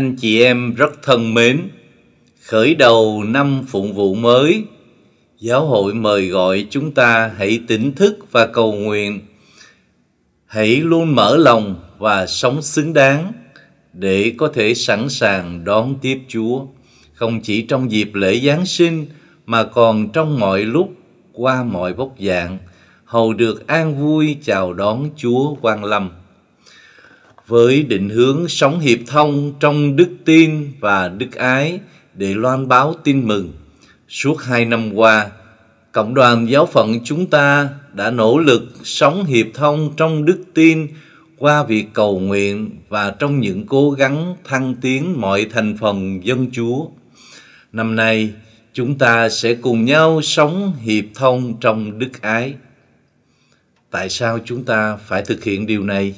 anh chị em rất thân mến khởi đầu năm phụng vụ mới giáo hội mời gọi chúng ta hãy tỉnh thức và cầu nguyện hãy luôn mở lòng và sống xứng đáng để có thể sẵn sàng đón tiếp chúa không chỉ trong dịp lễ giáng sinh mà còn trong mọi lúc qua mọi vóc dạng hầu được an vui chào đón chúa quang lâm với định hướng sống hiệp thông trong đức tin và đức ái để loan báo tin mừng. Suốt hai năm qua, cộng đoàn giáo phận chúng ta đã nỗ lực sống hiệp thông trong đức tin qua việc cầu nguyện và trong những cố gắng thăng tiến mọi thành phần dân Chúa. Năm nay, chúng ta sẽ cùng nhau sống hiệp thông trong đức ái. Tại sao chúng ta phải thực hiện điều này?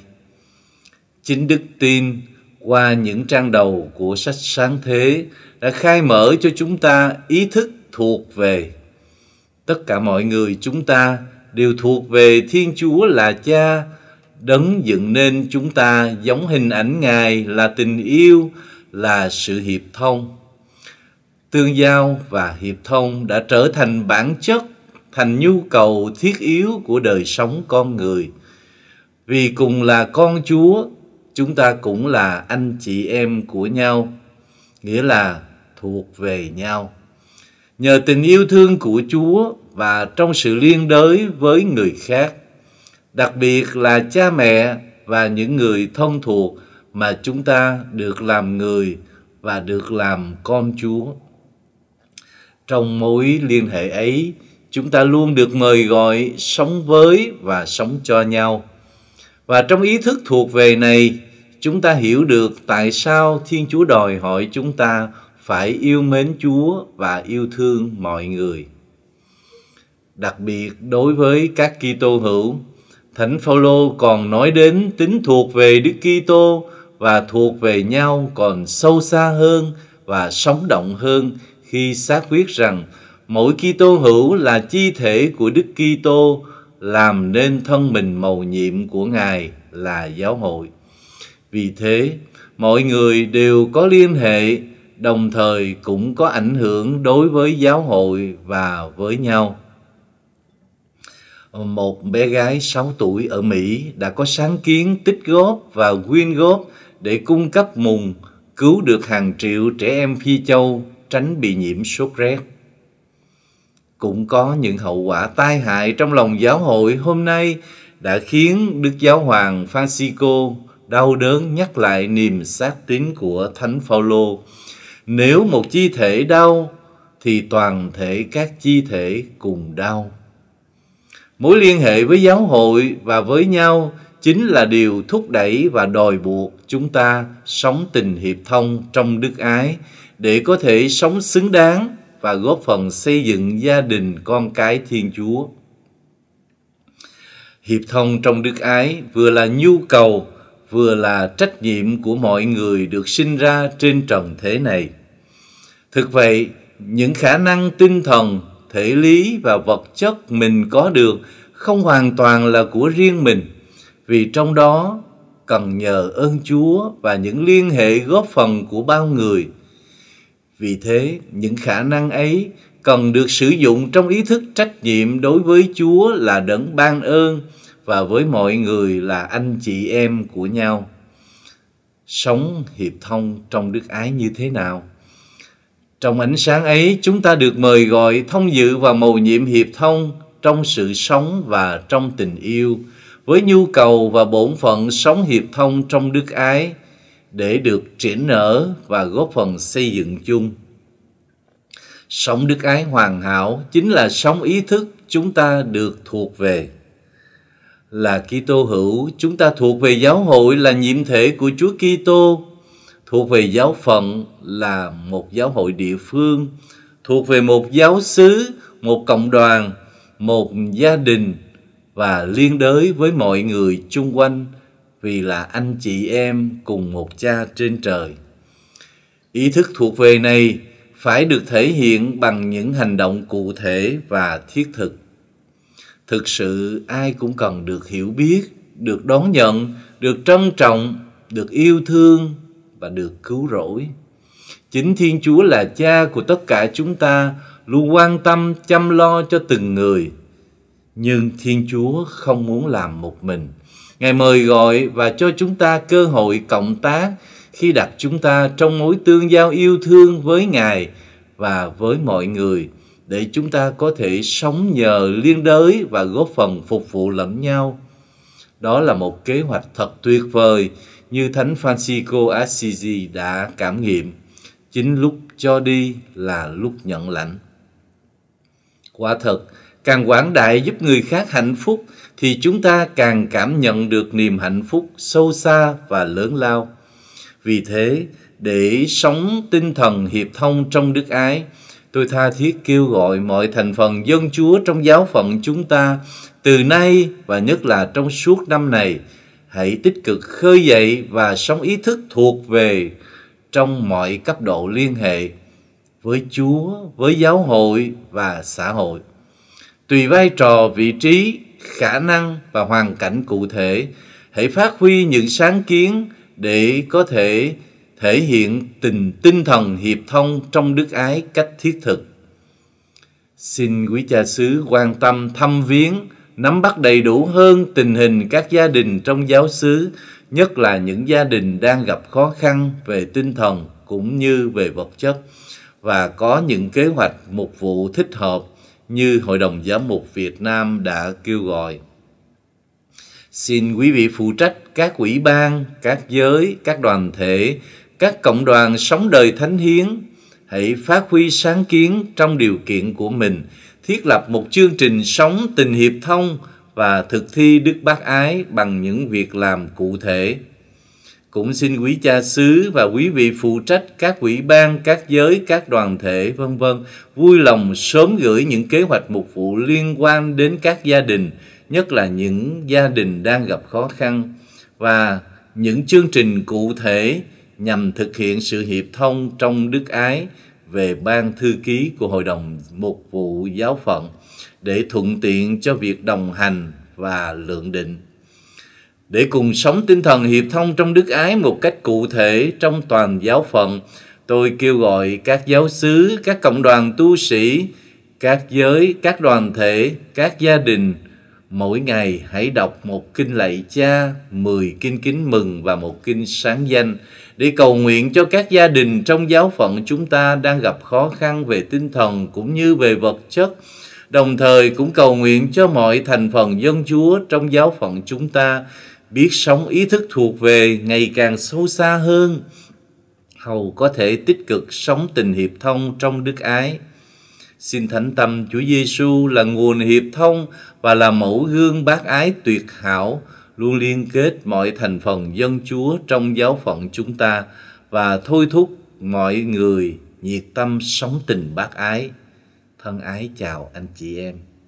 Chính đức tin qua những trang đầu của sách sáng thế đã khai mở cho chúng ta ý thức thuộc về tất cả mọi người chúng ta đều thuộc về Thiên Chúa là Cha, đấng dựng nên chúng ta giống hình ảnh Ngài là tình yêu, là sự hiệp thông. Tương giao và hiệp thông đã trở thành bản chất, thành nhu cầu thiết yếu của đời sống con người. Vì cùng là con Chúa, chúng ta cũng là anh chị em của nhau nghĩa là thuộc về nhau nhờ tình yêu thương của chúa và trong sự liên đới với người khác đặc biệt là cha mẹ và những người thân thuộc mà chúng ta được làm người và được làm con chúa trong mối liên hệ ấy chúng ta luôn được mời gọi sống với và sống cho nhau và trong ý thức thuộc về này chúng ta hiểu được tại sao Thiên Chúa đòi hỏi chúng ta phải yêu mến Chúa và yêu thương mọi người. Đặc biệt đối với các Kitô hữu, Thánh Phaolô còn nói đến tính thuộc về Đức Kitô và thuộc về nhau còn sâu xa hơn và sống động hơn khi xác quyết rằng mỗi Kitô hữu là chi thể của Đức Kitô làm nên thân mình mầu nhiệm của Ngài là giáo hội. Vì thế, mọi người đều có liên hệ, đồng thời cũng có ảnh hưởng đối với giáo hội và với nhau. Một bé gái 6 tuổi ở Mỹ đã có sáng kiến tích góp và quyên góp để cung cấp mùng cứu được hàng triệu trẻ em Phi Châu tránh bị nhiễm sốt rét. Cũng có những hậu quả tai hại trong lòng giáo hội hôm nay đã khiến Đức Giáo Hoàng Francisco đau đớn nhắc lại niềm xác tín của Thánh Phaolô. Nếu một chi thể đau thì toàn thể các chi thể cùng đau. Mối liên hệ với giáo hội và với nhau chính là điều thúc đẩy và đòi buộc chúng ta sống tình hiệp thông trong đức ái để có thể sống xứng đáng và góp phần xây dựng gia đình con cái Thiên Chúa. Hiệp thông trong đức ái vừa là nhu cầu vừa là trách nhiệm của mọi người được sinh ra trên trần thế này. Thực vậy, những khả năng tinh thần, thể lý và vật chất mình có được không hoàn toàn là của riêng mình, vì trong đó cần nhờ ơn Chúa và những liên hệ góp phần của bao người. Vì thế, những khả năng ấy cần được sử dụng trong ý thức trách nhiệm đối với Chúa là đấng ban ơn, và với mọi người là anh chị em của nhau sống hiệp thông trong đức ái như thế nào trong ánh sáng ấy chúng ta được mời gọi thông dự và mầu nhiệm hiệp thông trong sự sống và trong tình yêu với nhu cầu và bổn phận sống hiệp thông trong đức ái để được triển nở và góp phần xây dựng chung sống đức ái hoàn hảo chính là sống ý thức chúng ta được thuộc về là Kitô hữu, chúng ta thuộc về giáo hội là nhiệm thể của Chúa Kitô, thuộc về giáo phận là một giáo hội địa phương, thuộc về một giáo xứ, một cộng đoàn, một gia đình và liên đới với mọi người chung quanh vì là anh chị em cùng một cha trên trời. Ý thức thuộc về này phải được thể hiện bằng những hành động cụ thể và thiết thực thực sự ai cũng cần được hiểu biết được đón nhận được trân trọng được yêu thương và được cứu rỗi chính thiên chúa là cha của tất cả chúng ta luôn quan tâm chăm lo cho từng người nhưng thiên chúa không muốn làm một mình ngài mời gọi và cho chúng ta cơ hội cộng tác khi đặt chúng ta trong mối tương giao yêu thương với ngài và với mọi người để chúng ta có thể sống nhờ liên đới và góp phần phục vụ lẫn nhau. Đó là một kế hoạch thật tuyệt vời như Thánh Francisco Assisi đã cảm nghiệm. Chính lúc cho đi là lúc nhận lãnh. Quả thật, càng quảng đại giúp người khác hạnh phúc thì chúng ta càng cảm nhận được niềm hạnh phúc sâu xa và lớn lao. Vì thế, để sống tinh thần hiệp thông trong đức ái, Tôi tha thiết kêu gọi mọi thành phần dân Chúa trong giáo phận chúng ta từ nay và nhất là trong suốt năm này hãy tích cực khơi dậy và sống ý thức thuộc về trong mọi cấp độ liên hệ với Chúa, với giáo hội và xã hội. Tùy vai trò, vị trí, khả năng và hoàn cảnh cụ thể, hãy phát huy những sáng kiến để có thể thể hiện tình tinh thần hiệp thông trong đức ái cách thiết thực. Xin quý cha xứ quan tâm thăm viếng, nắm bắt đầy đủ hơn tình hình các gia đình trong giáo xứ, nhất là những gia đình đang gặp khó khăn về tinh thần cũng như về vật chất và có những kế hoạch mục vụ thích hợp như Hội đồng Giám mục Việt Nam đã kêu gọi. Xin quý vị phụ trách các ủy ban, các giới, các đoàn thể các cộng đoàn sống đời thánh hiến hãy phát huy sáng kiến trong điều kiện của mình thiết lập một chương trình sống tình hiệp thông và thực thi đức bác ái bằng những việc làm cụ thể cũng xin quý cha xứ và quý vị phụ trách các ủy ban, các giới, các đoàn thể vân vân vui lòng sớm gửi những kế hoạch mục vụ liên quan đến các gia đình, nhất là những gia đình đang gặp khó khăn và những chương trình cụ thể nhằm thực hiện sự hiệp thông trong đức ái về ban thư ký của hội đồng mục vụ giáo phận để thuận tiện cho việc đồng hành và lượng định để cùng sống tinh thần hiệp thông trong đức ái một cách cụ thể trong toàn giáo phận tôi kêu gọi các giáo sứ các cộng đoàn tu sĩ các giới các đoàn thể các gia đình mỗi ngày hãy đọc một kinh lạy cha mười kinh kính mừng và một kinh sáng danh đi cầu nguyện cho các gia đình trong giáo phận chúng ta đang gặp khó khăn về tinh thần cũng như về vật chất đồng thời cũng cầu nguyện cho mọi thành phần dân chúa trong giáo phận chúng ta biết sống ý thức thuộc về ngày càng sâu xa hơn hầu có thể tích cực sống tình hiệp thông trong đức ái xin thánh tâm chúa giêsu là nguồn hiệp thông và là mẫu gương bác ái tuyệt hảo luôn liên kết mọi thành phần dân Chúa trong giáo phận chúng ta và thôi thúc mọi người nhiệt tâm sống tình bác ái. Thân ái chào anh chị em.